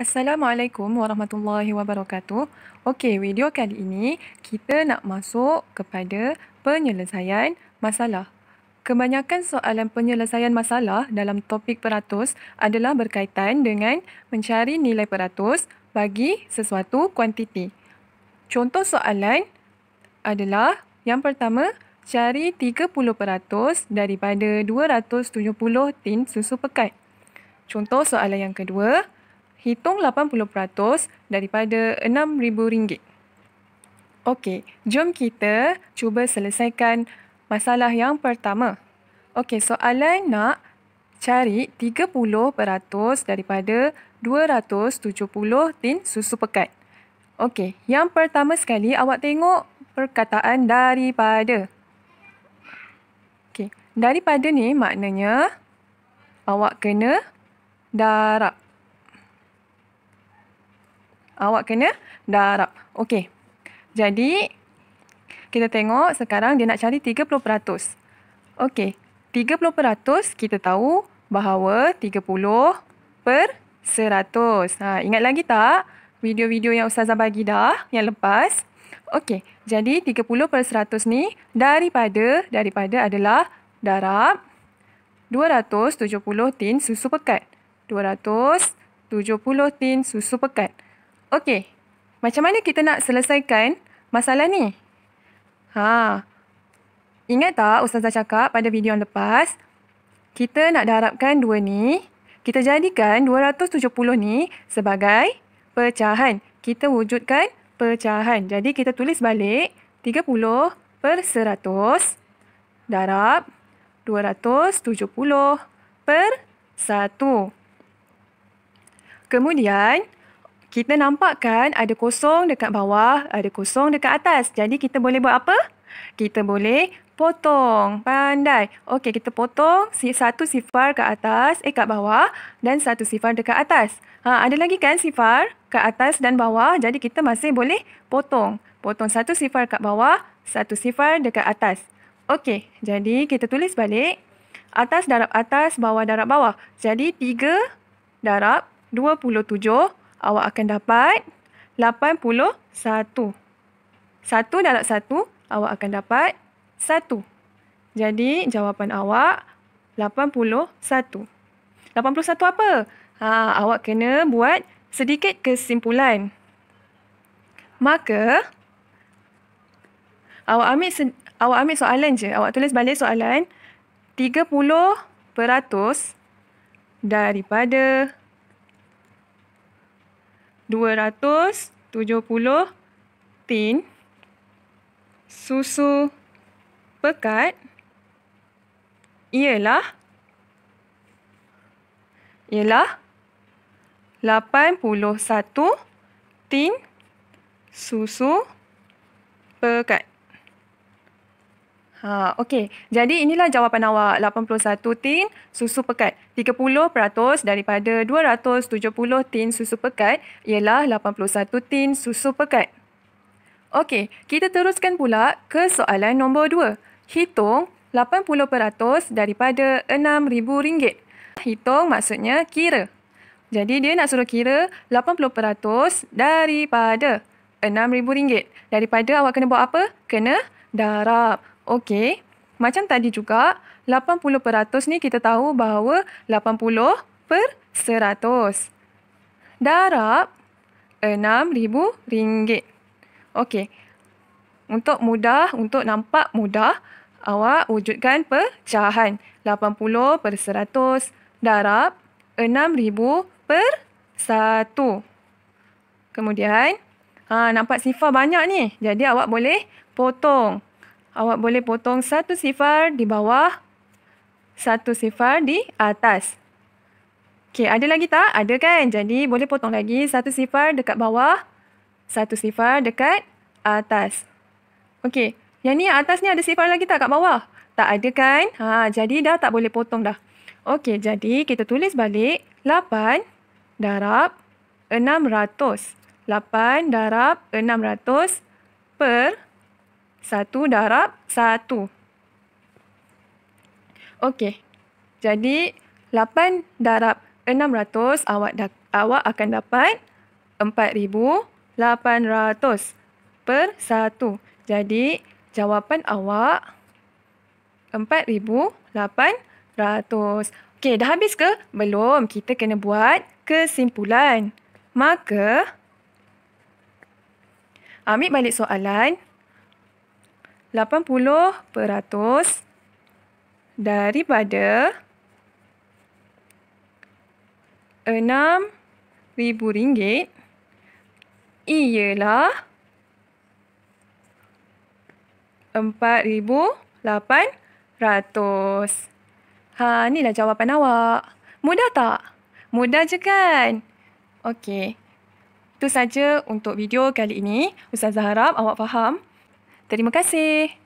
Assalamualaikum warahmatullahi wabarakatuh. Okey, video kali ini kita nak masuk kepada penyelesaian masalah. Kebanyakan soalan penyelesaian masalah dalam topik peratus adalah berkaitan dengan mencari nilai peratus bagi sesuatu kuantiti. Contoh soalan adalah yang pertama, cari 30% daripada 270 tin susu pekat. Contoh soalan yang kedua, hitung 80% daripada RM6,000. Okey, jom kita cuba selesaikan masalah yang pertama. Okey, soalan nak cari 30% daripada 270 tin susu pekat. Okey, yang pertama sekali awak tengok perkataan daripada. Okey, daripada ni maknanya awak kena darab awak kena darab. Okey. Jadi, kita tengok sekarang dia nak cari 30%. Okey. 30% kita tahu bahawa 30 per 100. Ha, ingat lagi tak video-video yang Ustazah bagi dah yang lepas? Okey. Jadi, 30 per 100 ni daripada, daripada adalah darab 270 tin susu pekat. 270 tin susu pekat. Okey. Macam mana kita nak selesaikan masalah ni? Ha. Ingat tak ustazah cakap pada video yang lepas, kita nak darabkan dua ni, kita jadikan 270 ni sebagai pecahan. Kita wujudkan pecahan. Jadi kita tulis balik 30 per 100 darab 270 per 1. Kemudian kita nampak kan ada kosong dekat bawah, ada kosong dekat atas. Jadi kita boleh buat apa? Kita boleh potong. Pandai. Okey, kita potong satu sifar ke atas, eh kat bawah dan satu sifar dekat atas. Ha, ada lagi kan sifar ke atas dan bawah. Jadi kita masih boleh potong. Potong satu sifar kat bawah, satu sifar dekat atas. Okey, jadi kita tulis balik. Atas darab atas, bawah darab bawah. Jadi 3 darab 27 awak akan dapat 81. 1 darab 1, awak akan dapat 1. Jadi, jawapan awak 81. 81 apa? Ha, awak kena buat sedikit kesimpulan. Maka, awak ambil, awak ambil soalan je. Awak tulis balik soalan. 30% peratus daripada 270 tin susu pekat ialah ialah 81 tin susu pekat Ha, okey. Jadi inilah jawapan awak. 81 tin susu pekat. 30% daripada 270 tin susu pekat ialah 81 tin susu pekat. Okey, kita teruskan pula ke soalan nombor 2. Hitung 80% daripada rm ringgit. Hitung maksudnya kira. Jadi dia nak suruh kira 80% daripada rm ringgit. Daripada awak kena buat apa? Kena darab. Okey, macam tadi juga, 80% ni kita tahu bahawa 80 per 100. Darab RM6,000. Okey, untuk mudah, untuk nampak mudah, awak wujudkan pecahan. 80 per 100 darab 6,000 per 1. Kemudian, ha, nampak sifar banyak ni. Jadi awak boleh potong awak boleh potong satu sifar di bawah, satu sifar di atas. Okey, ada lagi tak? Ada kan? Jadi boleh potong lagi satu sifar dekat bawah, satu sifar dekat atas. Okey, yang ni atas ni ada sifar lagi tak kat bawah? Tak ada kan? Ha, jadi dah tak boleh potong dah. Okey, jadi kita tulis balik 8 darab 600. 8 darab 600 per satu darab satu. Okey. Jadi, lapan darab enam ratus. awak da- awak akan dapat empat ribu lapan ratus per satu. Jadi, jawapan awak empat ribu lapan ratus. Okey, dah habis ke? Belum. Kita kena buat kesimpulan. Maka, ambil balik soalan 80% daripada 6 ribu ringgit ialah 4,800. Ha, ni lah jawapan awak. Mudah tak? Mudah je kan? Okey. Itu saja untuk video kali ini. Ustazah harap awak faham. Terima kasih.